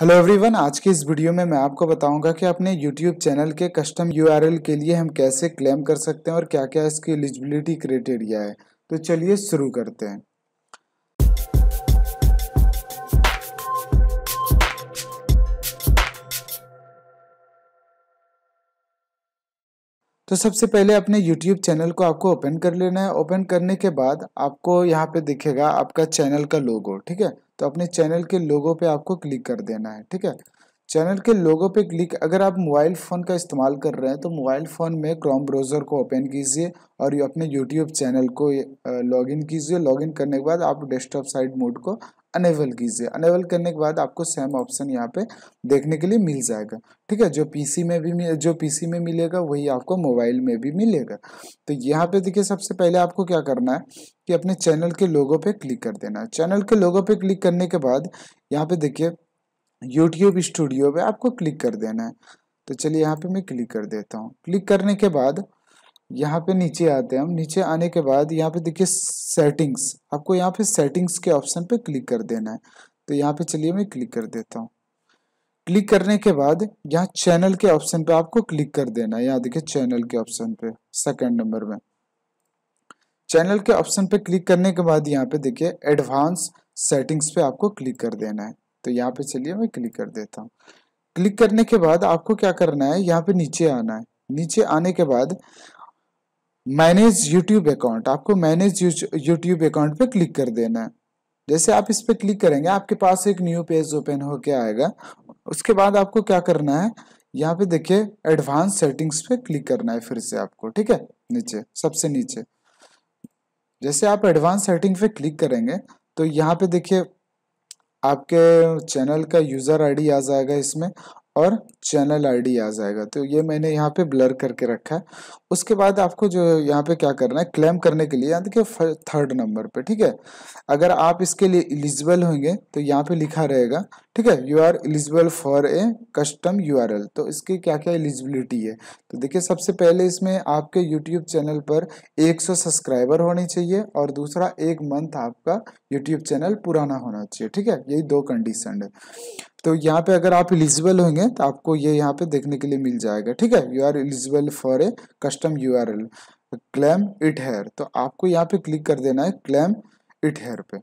hello everyone आज के इस वीडियो में मैं आपको बताऊंगा कि अपने यूट्यूब चैनल के कस्टम यूआरएल के लिए हम कैसे क्लेम कर सकते हैं और क्या क्या इसकी एलिजिबिलिटी क्राइटेरिया है तो चलिए शुरू करते हैं तो सबसे पहले अपने यूट्यूब चैनल को आपको ओपन कर लेना है ओपन करने के बाद आपको यहाँ पे दिखेगा आपका चैनल का लोगो ठीक है तो अपने चैनल के लोगो पे आपको क्लिक कर देना है ठीक है चैनल के लोगो पे क्लिक अगर आप मोबाइल फ़ोन का इस्तेमाल कर रहे हैं तो मोबाइल फ़ोन में क्रोम ब्राउज़र को ओपन कीजिए और अपने यूट्यूब चैनल को लॉगिन कीजिए लॉगिन करने के बाद आप डेस्कटॉप साइड मोड को अनेबल कीजिए अनेबल करने के बाद आपको सेम ऑप्शन यहाँ पे देखने के लिए मिल जाएगा ठीक है जो पीसी में भी जो पीसी में मिलेगा वही आपको मोबाइल में भी मिलेगा तो यहाँ पे देखिए सबसे पहले आपको क्या करना है कि अपने चैनल के लोगो पे क्लिक कर देना है चैनल के लोगो पे क्लिक करने के बाद यहाँ पे देखिए यूट्यूब स्टूडियो पे आपको क्लिक कर देना है तो चलिए यहाँ पे मैं क्लिक कर देता हूँ क्लिक करने के बाद यहाँ पे नीचे आते हैं हम नीचे आने के बाद यहाँ पे देखिए सेटिंग्स आपको यहाँ पे सेटिंग्स के ऑप्शन पे क्लिक कर देना है तो यहाँ पे चलिए मैं क्लिक कर देता हूँ क्लिक करने के बाद यहाँ चैनल के ऑप्शन पे आपको क्लिक कर देना है यहाँ देखिए चैनल के ऑप्शन पे सेकंड नंबर में चैनल के ऑप्शन पे क्लिक करने के बाद यहाँ पे देखिए एडवांस सेटिंग्स पे आपको क्लिक कर देना है तो यहाँ पे चलिए मैं क्लिक कर देता हूँ क्लिक करने के बाद आपको क्या करना है यहाँ पे नीचे आना है नीचे आने के बाद मैनेज यूट्यूब अकाउंट आपको मैनेज यूट्यूब अकाउंट पे क्लिक कर देना है जैसे आप इस पे क्लिक करेंगे आपके पास एक न्यू पेज ओपन होके आएगा उसके बाद आपको क्या करना है यहाँ पे देखिए एडवांस सेटिंग्स पे क्लिक करना है फिर से आपको ठीक है नीचे सबसे नीचे जैसे आप एडवांस सेटिंग पे क्लिक करेंगे तो यहाँ पे देखिए आपके चैनल का यूज़र आईडी आ जाएगा इसमें और चैनल आईडी आ जाएगा तो ये मैंने यहाँ पे ब्लर करके रखा है उसके बाद आपको जो यहाँ पे क्या करना है क्लेम करने के लिए देखिए थर्ड नंबर पे ठीक है अगर आप इसके लिए एलिजिबल होंगे तो यहाँ पे लिखा रहेगा ठीक है you are eligible for a custom U तो इसकी क्या क्या एलिजिबिलिटी है तो देखिए सबसे पहले इसमें आपके यूट्यूब चैनल पर सौ सब्सक्राइबर होने चाहिए और दूसरा एक मंथ आपका यूट्यूब चैनल पुराना होना चाहिए ठीक है यही दो कंडीशन है तो यहाँ पे अगर आप एलिजिबल होंगे तो आपको ये यहाँ पे देखने के लिए मिल जाएगा ठीक है you are eligible for a custom U R L claim it here तो आपको यहाँ पे क्लिक कर देना है क्लेम इट हेयर पे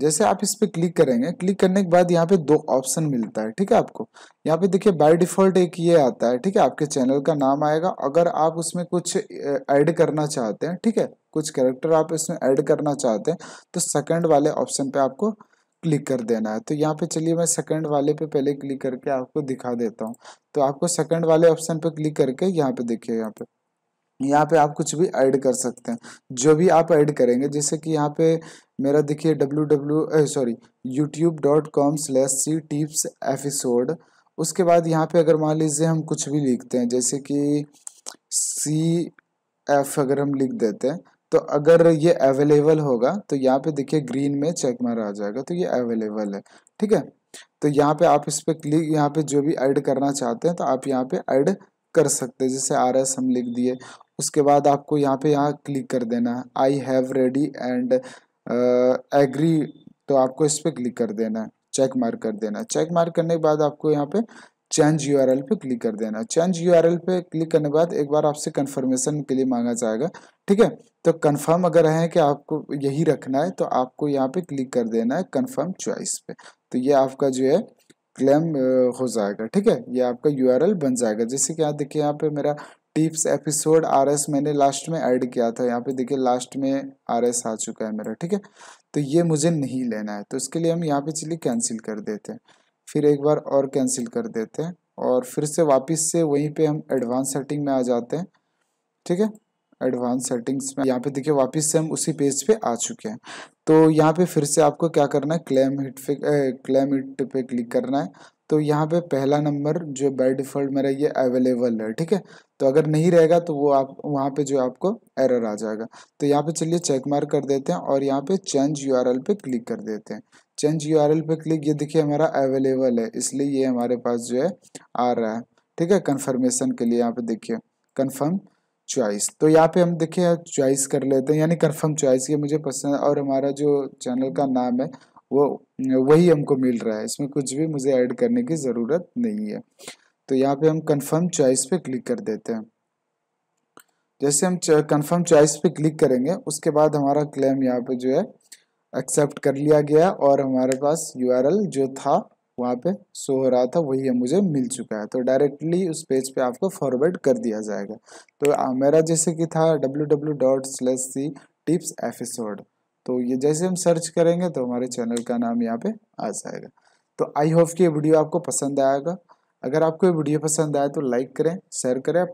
जैसे आप इस पर क्लिक करेंगे क्लिक करने के बाद यहाँ पे दो ऑप्शन मिलता है ठीक है आपको यहाँ पे देखिए बाय डिफॉल्ट एक ये आता है ठीक है आपके चैनल का नाम आएगा अगर आप उसमें कुछ ऐड करना चाहते हैं ठीक है कुछ कैरेक्टर आप इसमें ऐड करना चाहते हैं तो सेकंड वाले ऑप्शन पे आपको क्लिक कर देना है तो यहाँ पे चलिए मैं सेकंड वाले पे पहले क्लिक करके आपको दिखा देता हूँ तो आपको सेकंड वाले ऑप्शन पे क्लिक करके यहाँ पे देखिए यहाँ पे यहाँ पे आप कुछ भी ऐड कर सकते हैं जो भी आप ऐड करेंगे जैसे कि यहाँ पे मेरा देखिए W W sorry YouTube dot com slash C tips episode उसके बाद यहाँ पे अगर मान लीजिए हम कुछ भी लिखते हैं जैसे कि सी एफ अगर हम लिख देते हैं तो अगर ये अवेलेबल होगा तो यहाँ पे देखिए ग्रीन में चेक मार आ जाएगा तो ये अवेलेबल है ठीक है तो यहाँ पे आप इस पर क्लिक यहाँ पे जो भी ऐड करना चाहते हैं तो आप यहाँ पे ऐड कर सकते हैं जैसे आर एस हम लिख दिए उसके बाद आपको यहाँ पे यहाँ क्लिक कर देना है I have read and agree तो आपको इस पर क्लिक कर देना है चेक मार्क कर देना चेक मार्क करने के बाद आपको यहाँ पे चेंज यू आर पे क्लिक कर देना चेंज यू आर पे क्लिक करने के बाद एक बार आपसे कन्फर्मेशन के लिए मांगा जाएगा ठीक है तो कंफर्म अगर है कि आपको यही रखना है तो आपको यहाँ पे क्लिक कर देना है कंफर्म चॉइस पे तो ये आपका जो है क्लेम हो जाएगा ठीक है ये आपका यू बन जाएगा जैसे कि यहाँ देखिए यहाँ पे मेरा टिप्स एपिसोड आर एस मैंने लास्ट में ऐड किया था यहाँ पे देखिए लास्ट में आर एस आ चुका है मेरा ठीक है तो ये मुझे नहीं लेना है तो इसके लिए हम यहाँ पे चलिए कैंसिल कर देते हैं फिर एक बार और कैंसिल कर देते हैं और फिर से वापस से वहीं पे हम एडवांस सेटिंग में आ जाते हैं ठीक है एडवांस सेटिंग्स में यहाँ पे देखिए वापस से हम उसी पेज पे आ चुके हैं तो यहाँ पे फिर से आपको क्या करना है क्लेम हिट पे क्लेम हिट पे क्लिक करना है तो यहाँ पे पहला नंबर जो बाय डिफ़ॉल्ट मेरा ये अवेलेबल है ठीक है तो अगर नहीं रहेगा तो वो आप वहाँ पे जो आपको एरर आ जाएगा तो यहाँ पे चलिए चेक मार्क कर देते हैं और यहाँ पे चेंज यू पे क्लिक कर देते हैं चेंज यू पे क्लिक ये देखिए हमारा अवेलेबल है इसलिए ये हमारे पास जो है आ रहा है ठीक है कन्फर्मेशन के लिए यहाँ पे देखिए कन्फर्म चॉइस तो यहाँ पे हम देखिए चॉइस कर लेते हैं यानी कन्फर्म चॉइस ये मुझे पसंद है और हमारा जो चैनल का नाम है वो वही हमको मिल रहा है इसमें कुछ भी मुझे ऐड करने की ज़रूरत नहीं है तो यहाँ पे हम कंफर्म चॉइस पे क्लिक कर देते हैं जैसे हम कंफर्म चॉइस पे क्लिक करेंगे उसके बाद हमारा क्लेम यहाँ पे जो है एक्सेप्ट कर लिया गया और हमारे पास यूआरएल जो था वहाँ पे शो हो रहा था वही मुझे मिल चुका है तो डायरेक्टली उस पेज पे आपको फॉरवर्ड कर दिया जाएगा तो मेरा जैसे कि था W W dot slash C tips episode तो ये जैसे हम सर्च करेंगे तो हमारे चैनल का नाम यहाँ पे आ जाएगा तो आई होप कि ये वीडियो आपको पसंद आएगा अगर आपको वीडियो पसंद आए तो लाइक करें शेयर करें अपने